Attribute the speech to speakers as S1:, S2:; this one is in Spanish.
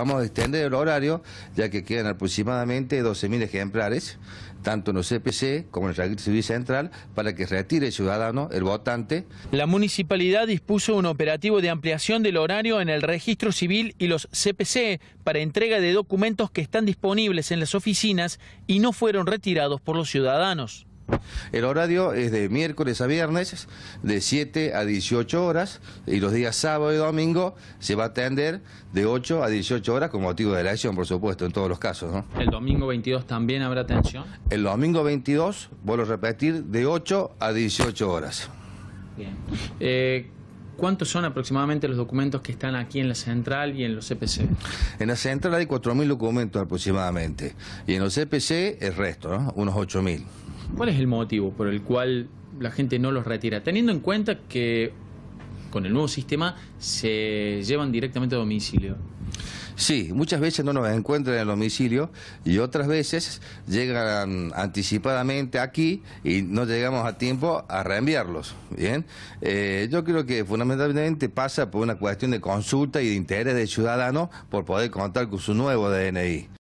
S1: Vamos a extender el horario, ya que quedan aproximadamente 12.000 ejemplares, tanto en los CPC e como en el registro civil central, para que retire el ciudadano, el votante.
S2: La municipalidad dispuso un operativo de ampliación del horario en el registro civil y los CPC para entrega de documentos que están disponibles en las oficinas y no fueron retirados por los ciudadanos.
S1: El horario es de miércoles a viernes, de 7 a 18 horas, y los días sábado y domingo se va a atender de 8 a 18 horas con motivo de la acción, por supuesto, en todos los casos.
S2: ¿El domingo 22 también habrá atención? El domingo
S1: 22, vuelvo a repetir, de 8 a 18 horas.
S2: Bien. Eh, ¿Cuántos son aproximadamente los documentos que están aquí en la central y en los CPC?
S1: En la central hay 4.000 documentos aproximadamente, y en los CPC el resto, unos
S2: 8.000. ¿Cuál es el motivo por el cual la gente no los retira? Teniendo en cuenta que con el nuevo sistema se llevan directamente a domicilio.
S1: Sí, muchas veces no nos encuentran en el domicilio y otras veces llegan anticipadamente aquí y no llegamos a tiempo a reenviarlos. Bien, eh, yo creo que fundamentalmente pasa por una cuestión de consulta y de interés del ciudadano por poder
S2: contar con su nuevo DNI.